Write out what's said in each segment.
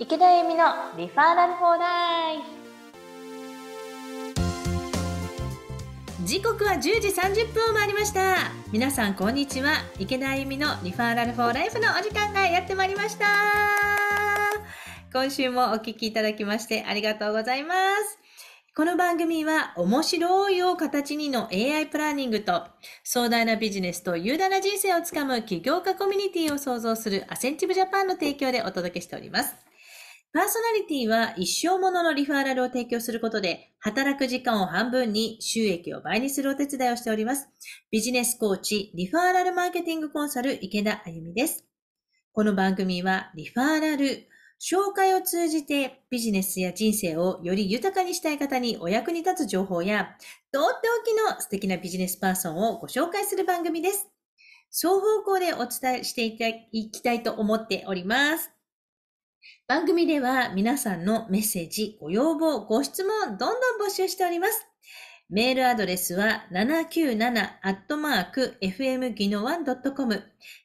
池田恵美のリファーラルフォーライ時刻は10時30分を回りました皆さんこんにちは池田恵美のリファーラルフォーライフのお時間がやってまいりました今週もお聞きいただきましてありがとうございますこの番組は面白いを形にの AI プランニングと壮大なビジネスと優雅な人生をつかむ起業家コミュニティを創造するアセンティブジャパンの提供でお届けしております。パーソナリティは一生もののリファーラルを提供することで、働く時間を半分に収益を倍にするお手伝いをしております。ビジネスコーチ、リファーラルマーケティングコンサル、池田あゆみです。この番組は、リファーラル、紹介を通じてビジネスや人生をより豊かにしたい方にお役に立つ情報や、とっておきの素敵なビジネスパーソンをご紹介する番組です。双方向でお伝えしていきたいと思っております。番組では皆さんのメッセージ、ご要望、ご質問、どんどん募集しております。メールアドレスは 797-fmgino1.com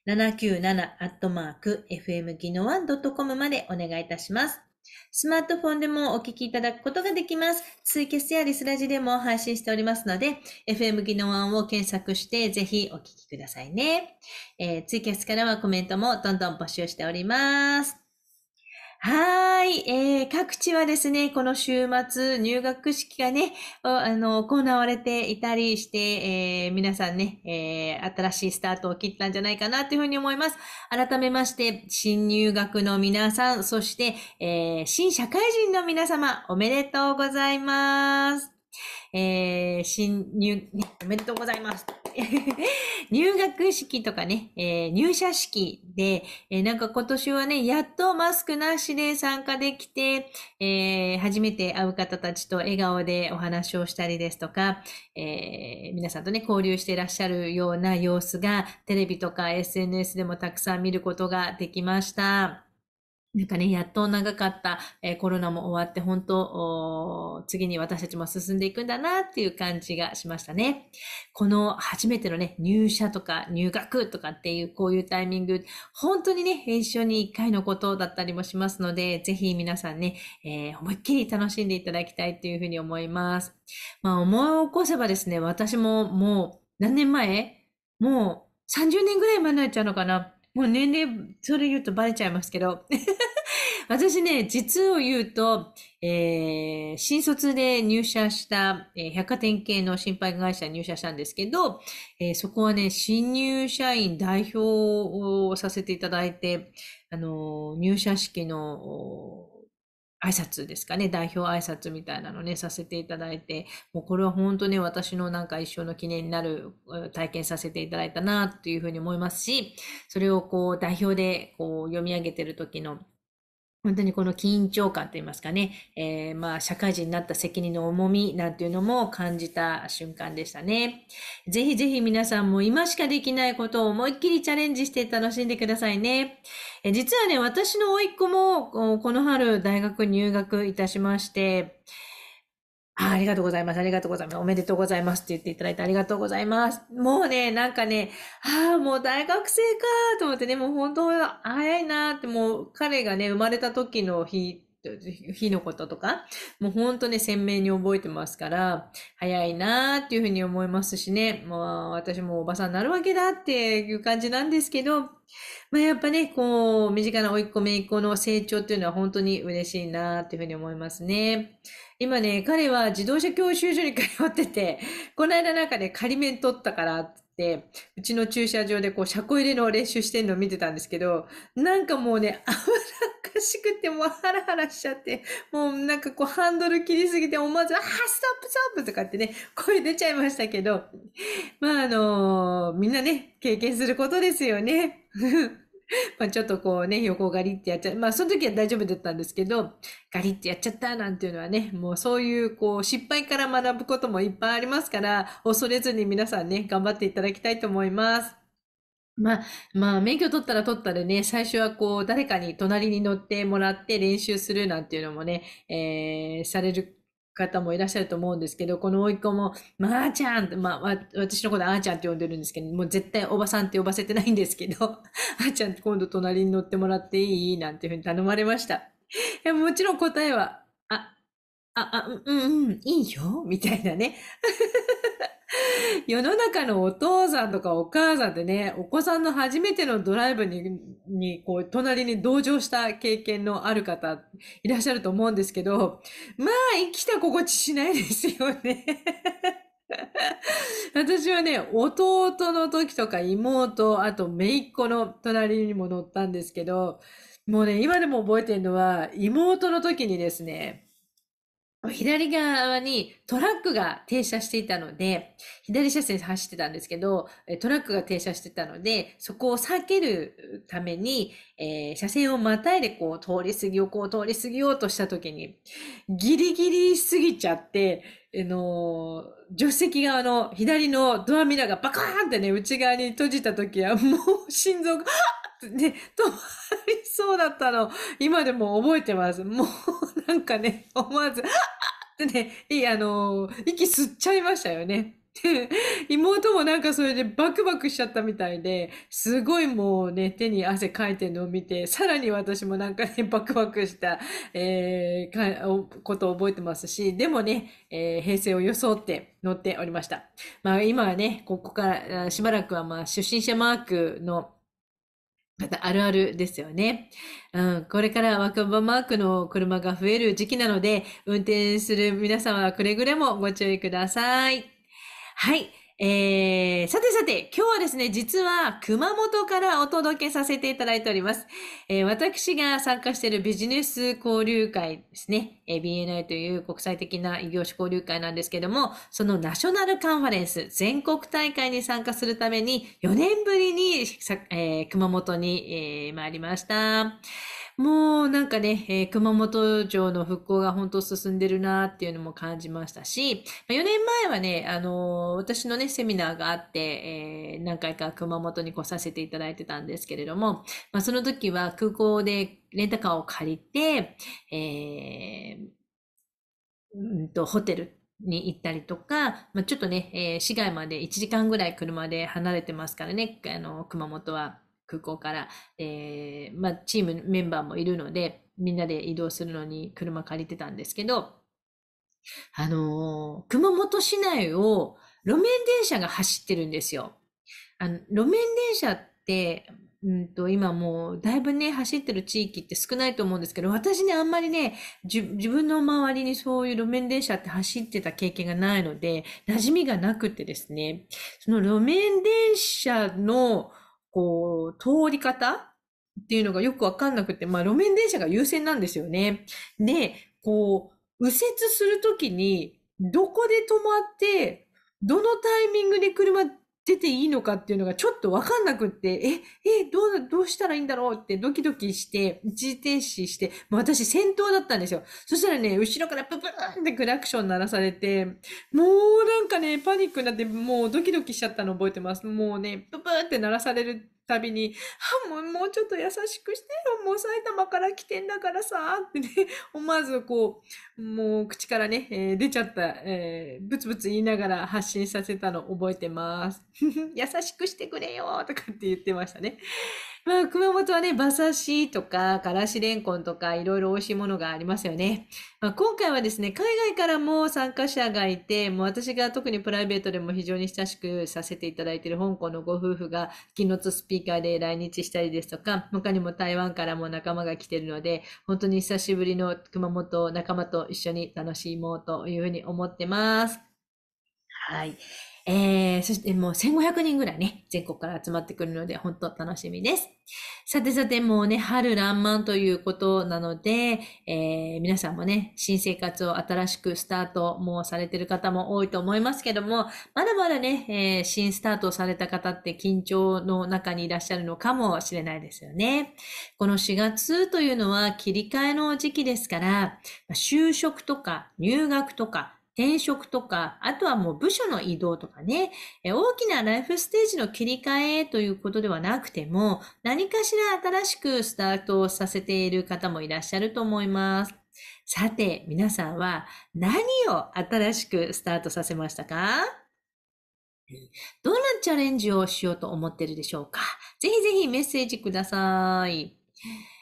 797-fmgino1.com までお願いいたします。スマートフォンでもお聞きいただくことができます。ツイキャスやリスラジでも配信しておりますので、FM 技能案を検索して、ぜひお聞きくださいね、えー、ツイキャスからはコメントもどんどん募集しております。はい、えー、各地はですね、この週末、入学式がね、あの、行われていたりして、えー、皆さんね、えー、新しいスタートを切ったんじゃないかなというふうに思います。改めまして、新入学の皆さん、そして、えー、新社会人の皆様、おめでとうございます。えー、新入、おめでとうございます。入学式とかね、えー、入社式で、えー、なんか今年はね、やっとマスクなしで参加できて、えー、初めて会う方たちと笑顔でお話をしたりですとか、え皆さんとね、交流していらっしゃるような様子が、テレビとか SNS でもたくさん見ることができました。なんかね、やっと長かった、えー、コロナも終わって、本当次に私たちも進んでいくんだなっていう感じがしましたね。この初めてのね、入社とか入学とかっていう、こういうタイミング、本当にね、一緒に一回のことだったりもしますので、ぜひ皆さんね、えー、思いっきり楽しんでいただきたいっていうふうに思います。まあ、思い起こせばですね、私ももう何年前もう30年ぐらい前になっちゃうのかなもう年齢、それ言うとバレちゃいますけど。私ね、実を言うと、えー、新卒で入社した、えー、百貨店系の心配会社に入社したんですけど、えー、そこはね、新入社員代表をさせていただいて、あのー、入社式の、挨拶ですかね、代表挨拶みたいなのね、させていただいて、もうこれは本当ね、私のなんか一生の記念になる体験させていただいたな、というふうに思いますし、それをこう、代表でこう、読み上げてる時の本当にこの緊張感といいますかね、えー、まあ、社会人になった責任の重みなんていうのも感じた瞬間でしたね。ぜひぜひ皆さんも今しかできないことを思いっきりチャレンジして楽しんでくださいね。え実はね、私の甥いっ子も、この春大学入学いたしまして、あありがとうございます。ありがとうございます。おめでとうございますって言っていただいてありがとうございます。もうね、なんかね、ああ、もう大学生かと思ってね、もう本当は早いなって、もう彼がね、生まれた時の日日のこととか、もう本当にね、鮮明に覚えてますから、早いなーっていうふうに思いますしね、もう私もおばさんになるわけだっていう感じなんですけど、まあやっぱね、こう、身近な甥いっ子姪っ子の成長っていうのは本当に嬉しいなーっていうふうに思いますね。今ね、彼は自動車教習所に通ってて、この間なんかね、仮面取ったから、、うちの駐車場でこう、車庫入れの練習してんのを見てたんですけど、なんかもうね、危なっかしくて、もうハラハラしちゃって、もうなんかこう、ハンドル切りすぎて、思わず、あ、ストップストップとかってね、声出ちゃいましたけど、まああのー、みんなね、経験することですよね。まあちょっとこうね、横をガリってやっちゃう。まあその時は大丈夫だったんですけど、ガリってやっちゃったなんていうのはね、もうそういうこう失敗から学ぶこともいっぱいありますから、恐れずに皆さんね、頑張っていただきたいと思います。まあ、まあ、免許取ったら取ったでね、最初はこう、誰かに隣に乗ってもらって練習するなんていうのもね、えー、される方もいらっしゃると思うんですけど、この甥っ子も、まあ、あちゃんって、まあ、私のことあーちゃんって呼んでるんですけど、もう絶対おばさんって呼ばせてないんですけど、あーちゃん今度隣に乗ってもらっていいなんていうふうに頼まれました。いや、もちろん答えは、あ、あ、あ、うん、うん、いいよみたいなね。世の中のお父さんとかお母さんってね、お子さんの初めてのドライブに、にこう、隣に同乗した経験のある方、いらっしゃると思うんですけど、まあ、生きた心地しないですよね。私はね、弟の時とか妹、あと姪っ子の隣にも乗ったんですけど、もうね、今でも覚えてるのは、妹の時にですね、左側にトラックが停車していたので、左車線走ってたんですけど、トラックが停車してたので、そこを避けるために、えー、車線をまたいでこう通り過ぎよう、こう通り過ぎようとした時に、ギリギリ過ぎちゃって、あ、えー、のー、助手席側の左のドアミラーがバカーンってね、内側に閉じた時はもう心臓が、ね、止まりそうだったの、今でも覚えてます。もう なんかね、思わず、あってね、いい、あのー、息吸っちゃいましたよね。妹もなんかそれでバクバクしちゃったみたいで、すごいもうね、手に汗かいてるのを見て、さらに私もなんかね、バクバクした、えー、ことを覚えてますし、でもね、えー、平成を装って乗っておりました。まあ今はね、ここから、しばらくはまあ初心者マークのまたあるあるですよね。うん、これから若葉マークの車が増える時期なので、運転する皆様はくれぐれもご注意ください。はい。えー、さてさて、今日はですね、実は熊本からお届けさせていただいております。えー、私が参加しているビジネス交流会ですね、えー、BNI という国際的な異業種交流会なんですけども、そのナショナルカンファレンス、全国大会に参加するために4年ぶりに、えー、熊本に、えー、参りました。もうなんかね、えー、熊本城の復興が本当進んでるなっていうのも感じましたし、4年前はね、あのー、私のね、セミナーがあって、えー、何回か熊本に来させていただいてたんですけれども、まあ、その時は空港でレンタカーを借りて、えー、うんと、ホテルに行ったりとか、まあ、ちょっとね、えー、市外まで1時間ぐらい車で離れてますからね、あの、熊本は。空港から、えー、まあ、チームメンバーもいるので、みんなで移動するのに車借りてたんですけど、あのー、熊本市内を路面電車が走ってるんですよ。あの、路面電車って、うんと、今もう、だいぶね、走ってる地域って少ないと思うんですけど、私ね、あんまりね、自分の周りにそういう路面電車って走ってた経験がないので、馴染みがなくてですね、その路面電車の、こう、通り方っていうのがよくわかんなくて、まあ路面電車が優先なんですよね。で、こう、右折するときに、どこで止まって、どのタイミングで車出ていいのかっていうのがちょっとわかんなくって、え、え、どう、どうしたらいいんだろうってドキドキして、一時停止して、もう私先頭だったんですよ。そしたらね、後ろからププーンってクラクション鳴らされて、もうなんかね、パニックになって、もうドキドキしちゃったの覚えてます。もうね、ププーンって鳴らされるたびに、もう、もうちょっと優しくしてよ。もう埼玉から来てんだからさ、ってね、思わずこう、もう口からね、えー、出ちゃった、えー、ブツブツ言いながら発信させたの覚えてます。優しくしてくれよ、とかって言ってましたね。まあ、熊本はね、馬刺しとか、からしれんこんとか、いろいろ美味しいものがありますよね。まあ、今回はですね、海外からも参加者がいて、もう私が特にプライベートでも非常に親しくさせていただいている香港のご夫婦が、キノツスピーカーで来日したりですとか、他にも台湾からも仲間が来ているので、本当に久しぶりの熊本仲間と一緒に楽しもうというふうに思ってます。はい。えー、そしてもう1500人ぐらいね、全国から集まってくるので、本当楽しみです。さてさて、もうね、春爛漫ということなので、えー、皆さんもね、新生活を新しくスタートもされてる方も多いと思いますけども、まだまだね、えー、新スタートされた方って緊張の中にいらっしゃるのかもしれないですよね。この4月というのは切り替えの時期ですから、就職とか入学とか、転職とか、あとはもう部署の移動とかね、大きなライフステージの切り替えということではなくても、何かしら新しくスタートをさせている方もいらっしゃると思います。さて、皆さんは何を新しくスタートさせましたかどんなチャレンジをしようと思ってるでしょうかぜひぜひメッセージください。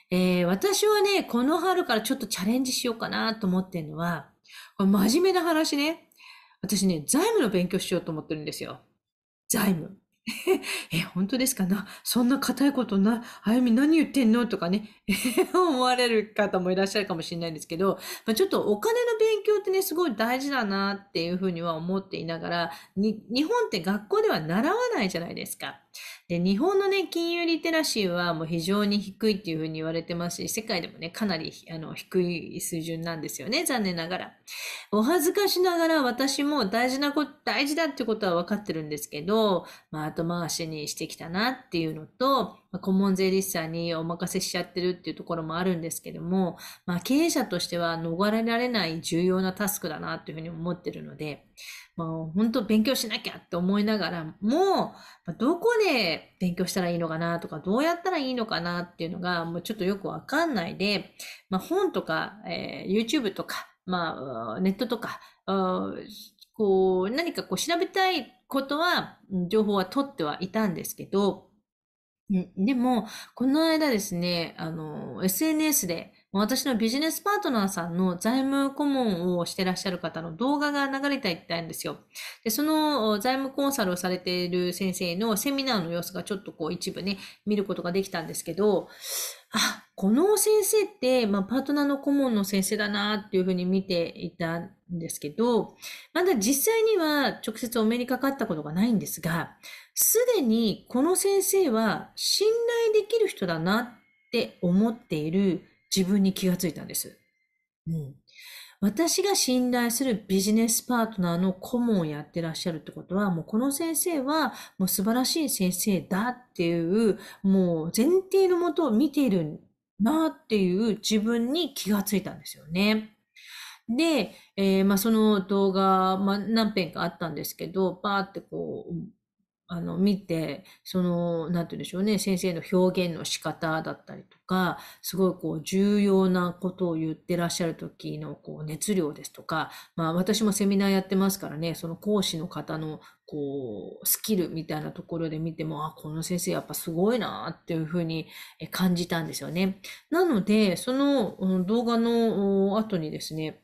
えー、私はね、この春からちょっとチャレンジしようかなと思ってるのは、真面目な話ね。私ね、財務の勉強しようと思ってるんですよ。財務。え、本当ですかなそんな硬いことな、あゆみ何言ってんのとかね、思われる方もいらっしゃるかもしれないんですけど、まあ、ちょっとお金の勉強ってね、すごい大事だなっていうふうには思っていながら、日本って学校では習わないじゃないですか。で、日本のね、金融リテラシーはもう非常に低いっていうふうに言われてますし、世界でもね、かなりあの低い水準なんですよね、残念ながら。お恥ずかしながら私も大事なこと、大事だってことは分かってるんですけど、まあ後回しにしてきたなっていうのと、ま顧問税理士さんにお任せしちゃってるっていうところもあるんですけども、まあ、経営者としては逃れられない重要なタスクだなというふうに思ってるので、まあ、本当勉強しなきゃって思いながらも、まどこで勉強したらいいのかなとか、どうやったらいいのかなっていうのが、もうちょっとよくわかんないで、まあ、本とか、えー、YouTube とか、まあ、ネットとか、こう、何かこう調べたいことは、情報は取ってはいたんですけど、ん、でも、この間ですね、あの、SNS で、私のビジネスパートナーさんの財務顧問をしてらっしゃる方の動画が流れたりたんですよ。で、その財務コンサルをされている先生のセミナーの様子がちょっとこう一部ね、見ることができたんですけど、あ、この先生って、まあ、パートナーの顧問の先生だなっていうふうに見ていたんですけど、まだ実際には直接お目にかかったことがないんですが、すでにこの先生は信頼できる人だなって思っている自分に気がついたんです。うん。私が信頼するビジネスパートナーの顧問をやってらっしゃるってことは、もうこの先生はもう素晴らしい先生だっていう、もう前提のもとを見ているなっていう自分に気がついたんですよね。で、えー、まあ、その動画、まあ、何編かあったんですけど、バーってこう、あの、見て、その、なんて言うんでしょうね、先生の表現の仕方だったりとか、すごいこう、重要なことを言ってらっしゃる時の、こう、熱量ですとか、まあ、私もセミナーやってますからね、その講師の方の、こう、スキルみたいなところで見ても、あ、この先生やっぱすごいなっていうふうに感じたんですよね。なので、その動画の後にですね、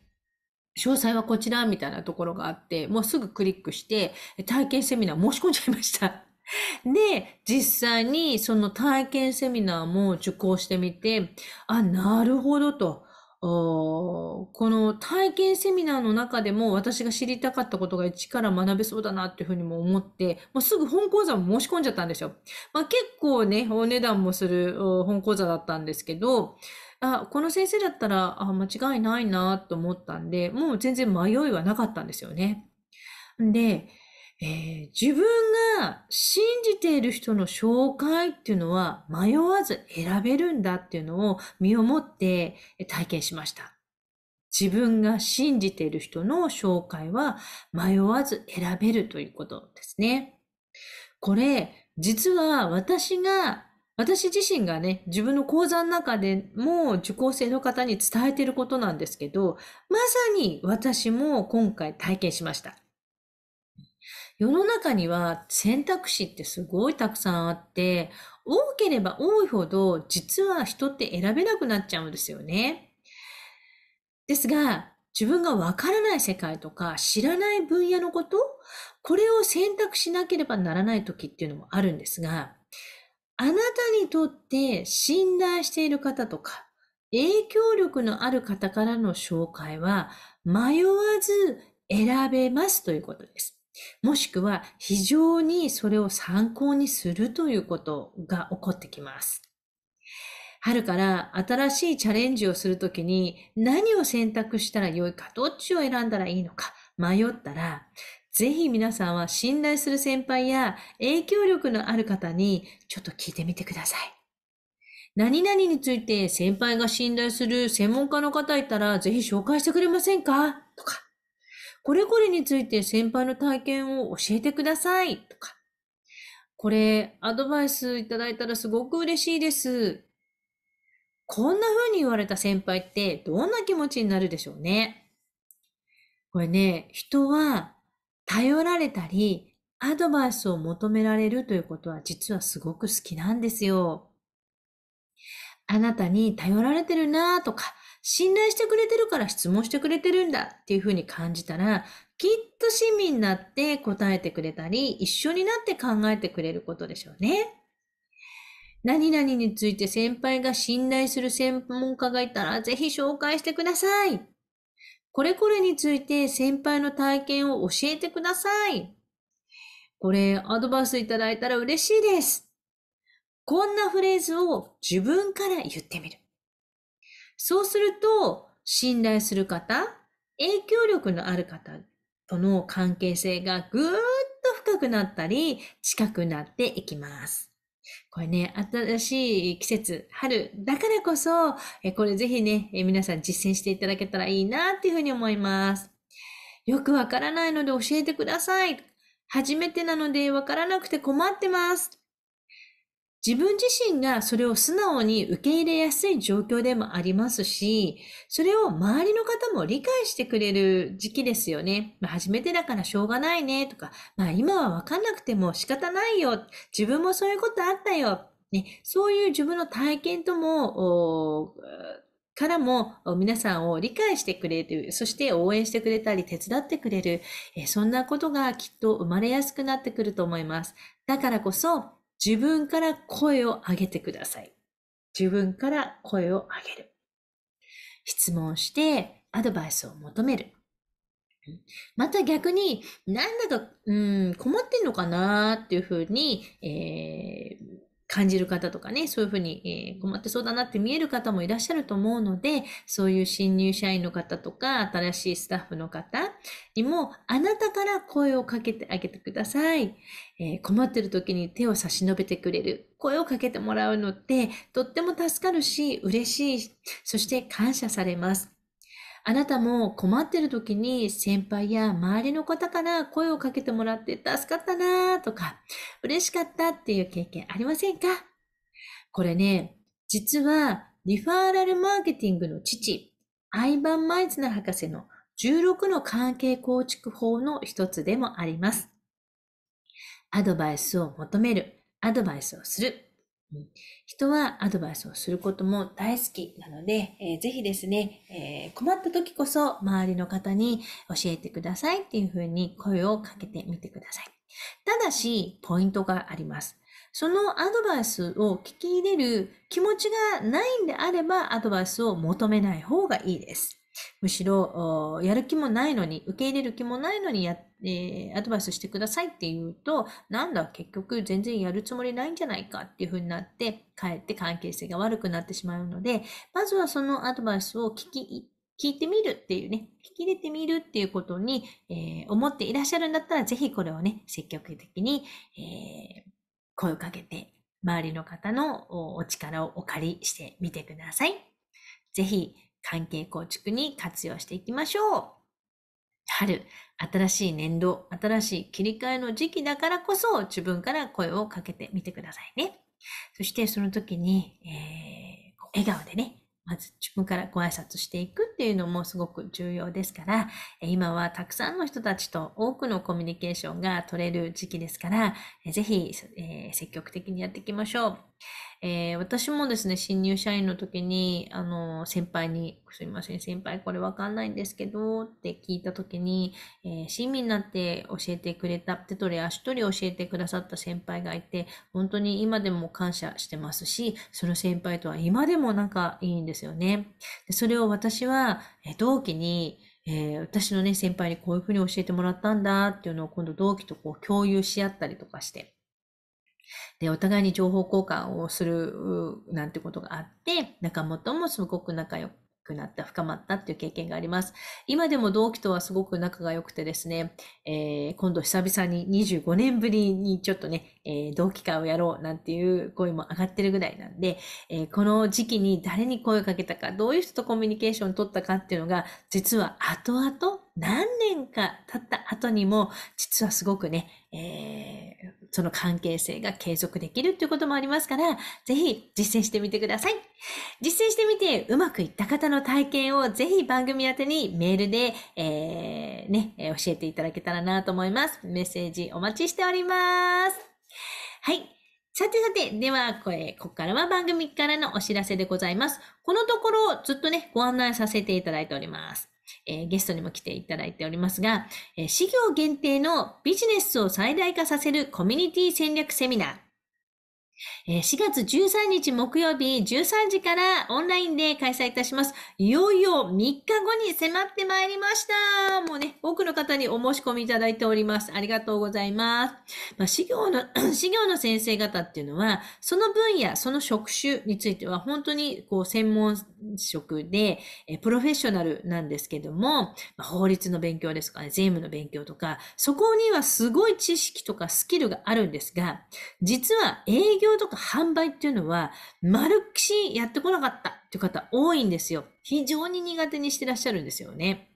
詳細はこちらみたいなところがあって、もうすぐクリックして、体験セミナー申し込んじゃいました。で、実際にその体験セミナーも受講してみて、あ、なるほどと。この体験セミナーの中でも私が知りたかったことが一から学べそうだなっていうふうにも思って、もうすぐ本講座も申し込んじゃったんですよ。まあ結構ね、お値段もする本講座だったんですけど、あ、この先生だったら、あ、間違いないなと思ったんで、もう全然迷いはなかったんですよね。で、えー、自分が信じている人の紹介っていうのは迷わず選べるんだっていうのを身をもって体験しました。自分が信じている人の紹介は迷わず選べるということですね。これ、実は私が私自身がね、自分の講座の中でも受講生の方に伝えていることなんですけど、まさに私も今回体験しました。世の中には選択肢ってすごいたくさんあって、多ければ多いほど実は人って選べなくなっちゃうんですよね。ですが、自分がわからない世界とか知らない分野のこと、これを選択しなければならない時っていうのもあるんですが、あなたにとって信頼している方とか、影響力のある方からの紹介は迷わず選べますということです。もしくは非常にそれを参考にするということが起こってきます。春から新しいチャレンジをするときに何を選択したらよいか、どっちを選んだらいいのか迷ったら、ぜひ皆さんは信頼する先輩や影響力のある方にちょっと聞いてみてください。何々について先輩が信頼する専門家の方いたらぜひ紹介してくれませんかとか、これこれについて先輩の体験を教えてくださいとか、これアドバイスいただいたらすごく嬉しいです。こんな風に言われた先輩ってどんな気持ちになるでしょうね。これね、人は頼られたり、アドバイスを求められるということは実はすごく好きなんですよ。あなたに頼られてるなとか、信頼してくれてるから質問してくれてるんだっていうふうに感じたら、きっと親身になって答えてくれたり、一緒になって考えてくれることでしょうね。何々について先輩が信頼する専門家がいたら、ぜひ紹介してください。これこれについて先輩の体験を教えてください。これ、アドバイスいただいたら嬉しいです。こんなフレーズを自分から言ってみる。そうすると、信頼する方、影響力のある方との関係性がぐーっと深くなったり、近くなっていきます。これね、新しい季節、春だからこそ、えこれぜひね、え皆さん実践していただけたらいいなっていうふうに思います。よくわからないので教えてください。初めてなのでわからなくて困ってます。自分自身がそれを素直に受け入れやすい状況でもありますし、それを周りの方も理解してくれる時期ですよね。まあ、初めてだからしょうがないねとか、まあ今はわかんなくても仕方ないよ。自分もそういうことあったよ。ね、そういう自分の体験とも、からも皆さんを理解してくれる、そして応援してくれたり手伝ってくれる、そんなことがきっと生まれやすくなってくると思います。だからこそ、自分から声を上げてください。自分から声を上げる。質問してアドバイスを求める。また逆に、なんだか、うん、困ってんのかなっていうふうに、えー、感じる方とかね、そういうふうに、え困ってそうだなって見える方もいらっしゃると思うので、そういう新入社員の方とか、新しいスタッフの方にも、あなたから声をかけてあげてください。えー、困ってる時に手を差し伸べてくれる。声をかけてもらうのって、とっても助かるし、嬉しい。そして感謝されます。あなたも困ってる時に先輩や周りの方から声をかけてもらって助かったなとか、嬉しかったっていう経験ありませんかこれね、実はリファーラルマーケティングの父、アイバン・マイズナ博士の16の関係構築法の一つでもあります。アドバイスを求める、アドバイスをする。人はアドバイスをすることも大好きなので、えー、ぜひですね、えー、困った時こそ周りの方に教えてくださいっていうふうに声をかけてみてください。ただし、ポイントがあります。そのアドバイスを聞き入れる気持ちがないんであれば、アドバイスを求めない方がいいです。むしろ、やる気もないのに、受け入れる気もないのにや、えー、アドバイスしてくださいって言うと、なんだ、結局全然やるつもりないんじゃないかっていう風になって、かえって関係性が悪くなってしまうので、まずはそのアドバイスを聞き、聞いてみるっていうね、聞き入れてみるっていうことに、えー、思っていらっしゃるんだったら、ぜひこれをね、積極的に、えー、声をかけて、周りの方のお力をお借りしてみてください。ぜひ、関係構築に活用していきましょう。春、新しい年度、新しい切り替えの時期だからこそ自分から声をかけてみてくださいね。そしてその時に、えー、笑顔でね、まず自分からご挨拶していくっていうのもすごく重要ですから、今はたくさんの人たちと多くのコミュニケーションが取れる時期ですから、ぜひ、えー、積極的にやっていきましょう。えー、私もですね、新入社員の時に、あの、先輩に、すいません、先輩これわかんないんですけど、って聞いた時に、えー、親身になって教えてくれた、手取り足取り教えてくださった先輩がいて、本当に今でも感謝してますし、その先輩とは今でも仲いいんですよね。でそれを私は、え同期に、えー、私のね、先輩にこういうふうに教えてもらったんだっていうのを今度同期とこう共有し合ったりとかして、で、お互いに情報交換をするなんてことがあって、仲間ともすごく仲良くなった、深まったっていう経験があります。今でも同期とはすごく仲が良くてですね、えー、今度久々に25年ぶりにちょっとね、えー、同期会をやろうなんていう声も上がってるぐらいなんで、えー、この時期に誰に声をかけたか、どういう人とコミュニケーションを取ったかっていうのが、実は後々何年か経った後にも、実はすごくね、えー、その関係性が継続できるっていうこともありますから、ぜひ実践してみてください。実践してみてうまくいった方の体験をぜひ番組宛てにメールで、えー、ね、教えていただけたらなと思います。メッセージお待ちしております。はい。さてさて、では、これ、ここからは番組からのお知らせでございます。このところ、ずっとね、ご案内させていただいております。えー、ゲストにも来ていただいておりますが、えー、事業限定のビジネスを最大化させるコミュニティ戦略セミナー、4月13日木曜日13時からオンラインで開催いたします。いよいよ3日後に迫ってまいりました。もうね、多くの方にお申し込みいただいております。ありがとうございます。まあ、資業の、資 業の先生方っていうのは、その分野、その職種については本当にこう専門職で、えプロフェッショナルなんですけども、まあ、法律の勉強ですかね、税務の勉強とか、そこにはすごい知識とかスキルがあるんですが、実は営業業とか販売っていうのは、まるっきしやってこなかったっていう方多いんですよ。非常に苦手にしてらっしゃるんですよね。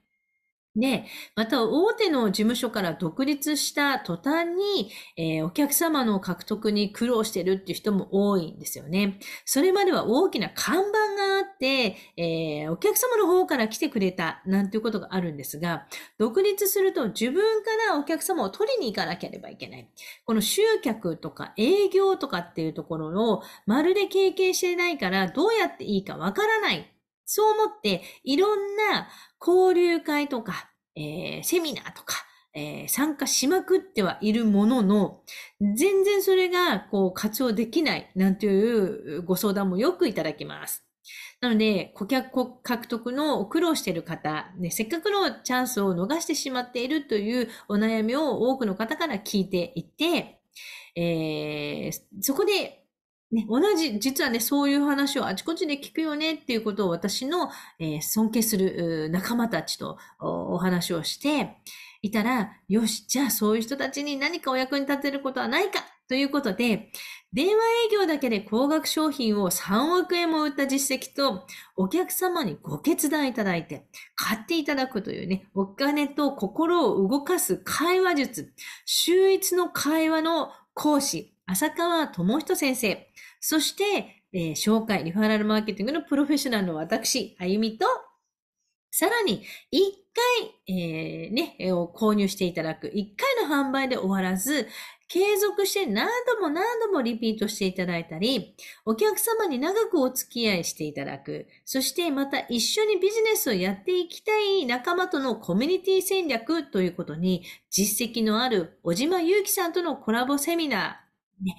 で、また大手の事務所から独立した途端に、えー、お客様の獲得に苦労してるっていう人も多いんですよね。それまでは大きな看板があって、えー、お客様の方から来てくれたなんていうことがあるんですが、独立すると自分からお客様を取りに行かなければいけない。この集客とか営業とかっていうところをまるで経験してないからどうやっていいかわからないそう思って、いろんな交流会とか、えー、セミナーとか、えー、参加しまくってはいるものの、全然それが、こう、活用できない、なんていうご相談もよくいただきます。なので、顧客獲得の苦労している方、ね、せっかくのチャンスを逃してしまっているというお悩みを多くの方から聞いていて、えー、そこでね、同じ、実はね、そういう話をあちこちで聞くよねっていうことを私の、えー、尊敬する仲間たちとお話をしていたら、よし、じゃあそういう人たちに何かお役に立てることはないかということで、電話営業だけで高額商品を3億円も売った実績と、お客様にご決断いただいて、買っていただくというね、お金と心を動かす会話術、秀逸の会話の講師、浅川智人先生、そして、えー、紹介、リファラルマーケティングのプロフェッショナルの私、あゆみと、さらに、一回、えー、ね、を購入していただく。一回の販売で終わらず、継続して何度も何度もリピートしていただいたり、お客様に長くお付き合いしていただく。そしてまた一緒にビジネスをやっていきたい仲間とのコミュニティ戦略ということに、実績のある小島祐樹さんとのコラボセミナー、ね、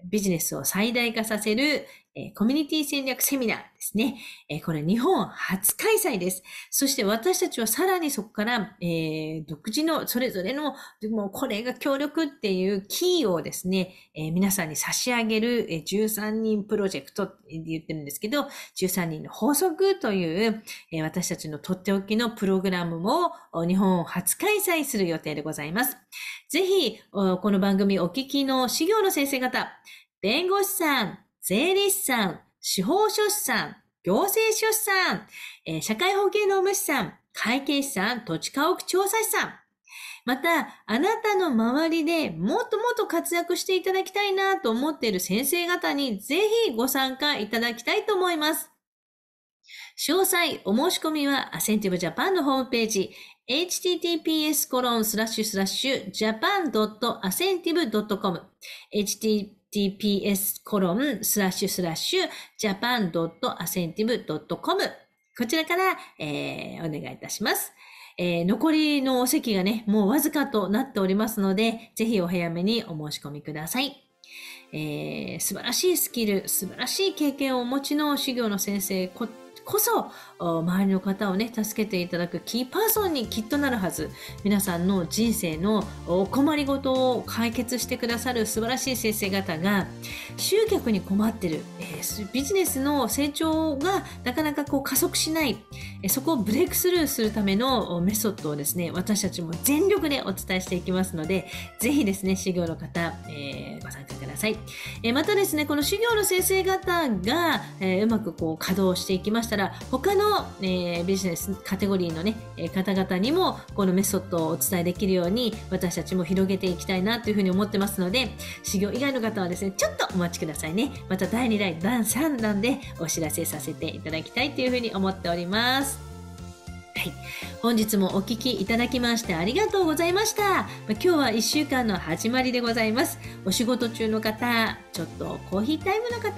えー、ビジネスを最大化させる、えー、コミュニティ戦略セミナーですね。えこれ日本初開催です。そして私たちはさらにそこから、え独自のそれぞれの、もうこれが協力っていうキーをですね、え皆さんに差し上げる、13人プロジェクトって言ってるんですけど、13人の法則という、え私たちのとっておきのプログラムも日本初開催する予定でございます。ぜひ、この番組お聞きの資料の先生方、弁護士さん、税理士さん、司法書士さん、行政書士さん、えー、社会保険労務士さん、会計士さん、土地家屋調査士さん。また、あなたの周りでもっともっと活躍していただきたいなと思っている先生方にぜひご参加いただきたいと思います。詳細、お申し込みは、アセンティブジャパンのホームページ、h t t p s j a p a n a c j a p a n a e n t i v e c o m https コロンスラッシュスラッシュ japan.ascentive.com こちらから、えー、お願いいたします。えー、残りのお席がね、もうわずかとなっておりますので、ぜひお早めにお申し込みください。えー、素晴らしいスキル、素晴らしい経験をお持ちの修行の先生こ、こそ、周りの方をね、助けていただくキーパーソンにきっとなるはず。皆さんの人生のお困りごとを解決してくださる素晴らしい先生方が、集客に困ってる、えー、ビジネスの成長がなかなかこう加速しない、えそこをブレイクスルーするためのメソッドをですね、私たちも全力でお伝えしていきますので、ぜひですね、修行の方、えー、ご参加ください。えー、またですね、この修行の先生方が、えうまくこう稼働していきましたら、他のの、えー、ビジネスカテゴリーのね、え方々にもこのメソッドをお伝えできるように私たちも広げていきたいなというふうに思ってますので修行以外の方はですねちょっとお待ちくださいねまた第2弾第3弾でお知らせさせていただきたいというふうに思っておりますはい。本日もお聴きいただきましてありがとうございました。今日は1週間の始まりでございます。お仕事中の方、ちょっとコーヒータイムの方、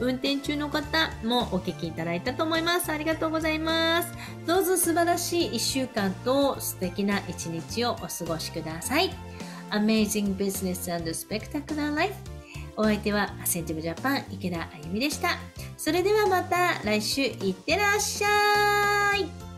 運転中の方もお聞きいただいたと思います。ありがとうございます。どうぞ素晴らしい1週間と素敵な1日をお過ごしください。Amazing Business and Spectacular Life お相手はアセンティブジャパン池田あゆみでした。それではまた来週いってらっしゃい